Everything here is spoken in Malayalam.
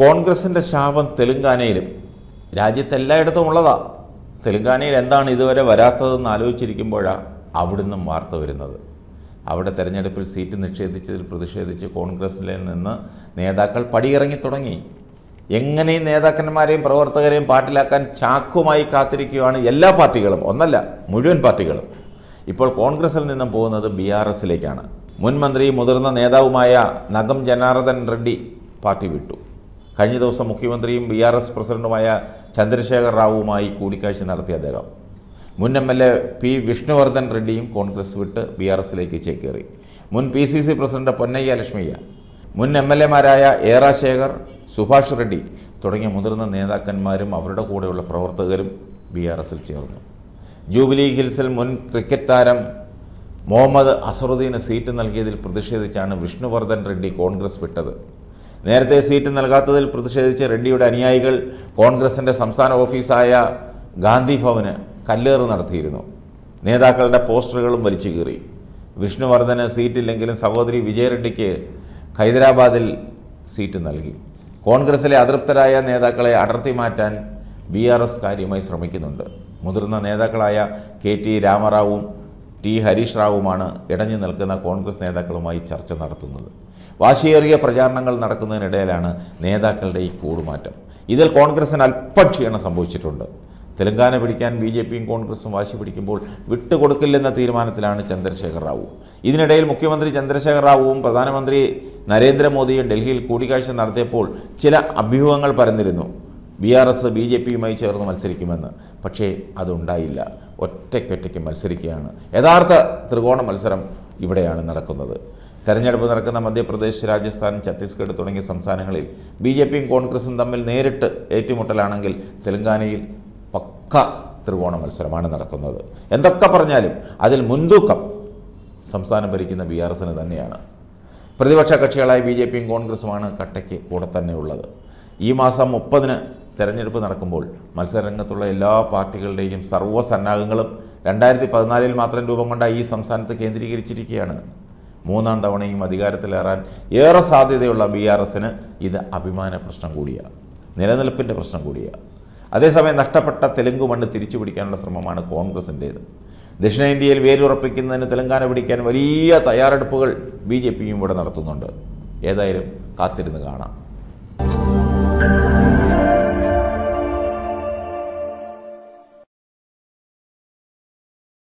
കോൺഗ്രസിൻ്റെ ശാപം തെലുങ്കാനയിലും രാജ്യത്തെല്ലായിടത്തും ഉള്ളതാണ് തെലുങ്കാനയിൽ എന്താണ് ഇതുവരെ വരാത്തതെന്ന് ആലോചിച്ചിരിക്കുമ്പോഴാണ് അവിടുന്ന് വാർത്ത വരുന്നത് അവിടെ തെരഞ്ഞെടുപ്പിൽ സീറ്റ് നിഷേധിച്ചതിൽ പ്രതിഷേധിച്ച് കോൺഗ്രസിൽ നിന്ന് നേതാക്കൾ പടിയിറങ്ങി തുടങ്ങി എങ്ങനെയും നേതാക്കന്മാരെയും പ്രവർത്തകരെയും പാട്ടിലാക്കാൻ ചാക്കുമായി കാത്തിരിക്കുകയാണ് എല്ലാ പാർട്ടികളും ഒന്നല്ല മുഴുവൻ പാർട്ടികളും ഇപ്പോൾ കോൺഗ്രസിൽ നിന്നും പോകുന്നത് ബി ആർ എസിലേക്കാണ് മുൻമന്ത്രിയും മുതിർന്ന നേതാവുമായ നഗം ജനാർദ്ദൻ റെഡ്ഡി പാർട്ടി വിട്ടു കഴിഞ്ഞ ദിവസം മുഖ്യമന്ത്രിയും ബി ആർ എസ് പ്രസിഡന്റുമായ ചന്ദ്രശേഖർ റാവുവുമായി കൂടിക്കാഴ്ച നടത്തിയ അദ്ദേഹം മുൻ M L A P Vishnuvardhan റെഡ്ഡിയും കോൺഗ്രസ് വിട്ട് ബി ആർ എസിലേക്ക് ചേക്കേറി മുൻ P C C president Ponnaiah Lakshmaiah മുൻ എം എൽ എമാരായ എ സുഭാഷ് റെഡ്ഡി തുടങ്ങിയ മുതിർന്ന നേതാക്കന്മാരും അവരുടെ കൂടെയുള്ള പ്രവർത്തകരും ബി ആർ എസിൽ ചേർന്നു ജൂബിലി ഹിൽസിൽ മുൻ ക്രിക്കറ്റ് താരം മുഹമ്മദ് അസറുദ്ദീന് സീറ്റ് നൽകിയതിൽ പ്രതിഷേധിച്ചാണ് വിഷ്ണുവർദ്ധൻ റെഡ്ഡി കോൺഗ്രസ് വിട്ടത് നേരത്തെ സീറ്റ് നൽകാത്തതിൽ പ്രതിഷേധിച്ച് റെഡ്ഡിയുടെ അനുയായികൾ കോൺഗ്രസിൻ്റെ സംസ്ഥാന ഓഫീസായ ഗാന്ധി ഭവന് കല്ലേറ് നടത്തിയിരുന്നു നേതാക്കളുടെ പോസ്റ്ററുകളും വലിച്ചു കീറി വിഷ്ണുവർദ്ധന് സീറ്റില്ലെങ്കിലും സഹോദരി വിജയറെഡ്ഡിക്ക് ഹൈദരാബാദിൽ സീറ്റ് നൽകി കോൺഗ്രസിലെ അതൃപ്തരായ നേതാക്കളെ അടർത്തി മാറ്റാൻ ബി ആർ എസ് കാര്യമായി ശ്രമിക്കുന്നുണ്ട് മുതിർന്ന നേതാക്കളായ കെ ടി രാമറാവും ടി ഹരീഷ് റാവുമാണ് ഇടഞ്ഞു നിൽക്കുന്ന കോൺഗ്രസ് നേതാക്കളുമായി ചർച്ച നടത്തുന്നത് വാശിയേറിയ പ്രചാരണങ്ങൾ നടക്കുന്നതിനിടയിലാണ് നേതാക്കളുടെ ഈ കൂടുമാറ്റം ഇതിൽ കോൺഗ്രസിന് അല്പം ക്ഷീണം സംഭവിച്ചിട്ടുണ്ട് തെലങ്കാന പിടിക്കാൻ ബി ജെ പിയും കോൺഗ്രസും വാശി പിടിക്കുമ്പോൾ വിട്ടുകൊടുക്കില്ലെന്ന തീരുമാനത്തിലാണ് ചന്ദ്രശേഖർ റാവു ഇതിനിടയിൽ മുഖ്യമന്ത്രി ചന്ദ്രശേഖർ റാവുവും പ്രധാനമന്ത്രി നരേന്ദ്രമോദിയും ഡൽഹിയിൽ കൂടിക്കാഴ്ച നടത്തിയപ്പോൾ ചില അഭ്യൂഹങ്ങൾ പരന്നിരുന്നു B R S B J പിയുമായി ചേർന്ന് മത്സരിക്കുമെന്ന് പക്ഷേ അതുണ്ടായില്ല ഒറ്റയ്ക്കൊറ്റയ്ക്ക് മത്സരിക്കുകയാണ് യഥാർത്ഥ ത്രികോണ മത്സരം ഇവിടെയാണ് നടക്കുന്നത് തെരഞ്ഞെടുപ്പ് നടക്കുന്ന മധ്യപ്രദേശ് രാജസ്ഥാൻ ഛത്തീസ്ഗഡ് തുടങ്ങിയ സംസ്ഥാനങ്ങളിൽ ബി ജെ പിയും കോൺഗ്രസും തമ്മിൽ നേരിട്ട് ഏറ്റുമുട്ടലാണെങ്കിൽ തെലങ്കാനയിൽ പക്ക ത്രികോണ മത്സരമാണ് നടക്കുന്നത് എന്തൊക്കെ പറഞ്ഞാലും അതിൽ മുൻതൂക്കം സംസ്ഥാനം ഭരിക്കുന്ന ബി ആർ എസിന് തന്നെയാണ് പ്രതിപക്ഷ കക്ഷികളായ ബി ജെ പിയും കോൺഗ്രസുമാണ് കട്ടയ്ക്ക് കൂടെ തന്നെയുള്ളത് ഈ മാസം മുപ്പതിന് തെരഞ്ഞെടുപ്പ് നടക്കുമ്പോൾ മത്സരരംഗത്തുള്ള എല്ലാ പാർട്ടികളുടെയും സർവ്വസന്നാഹങ്ങളും രണ്ടായിരത്തി പതിനാലിൽ മാത്രം രൂപം കൊണ്ട ഈ സംസ്ഥാനത്ത് കേന്ദ്രീകരിച്ചിരിക്കുകയാണ് മൂന്നാം തവണയും അധികാരത്തിലേറാൻ ഏറെ സാധ്യതയുള്ള ബി ആർ എസിന് ഇത് അഭിമാന പ്രശ്നം കൂടിയാണ് നിലനിൽപ്പിൻ്റെ പ്രശ്നം കൂടിയാണ് അതേസമയം നഷ്ടപ്പെട്ട തെലുങ്ക് മണ്ണ് തിരിച്ചു പിടിക്കാനുള്ള ശ്രമമാണ് കോൺഗ്രസിൻ്റേത് ദക്ഷിണേന്ത്യയിൽ വേരുറപ്പിക്കുന്നതിന് തെലങ്കാന പിടിക്കാൻ വലിയ തയ്യാറെടുപ്പുകൾ ബി ജെ പിയും ഇവിടെ നടത്തുന്നുണ്ട് ഏതായാലും കാത്തിരുന്ന് കാണാം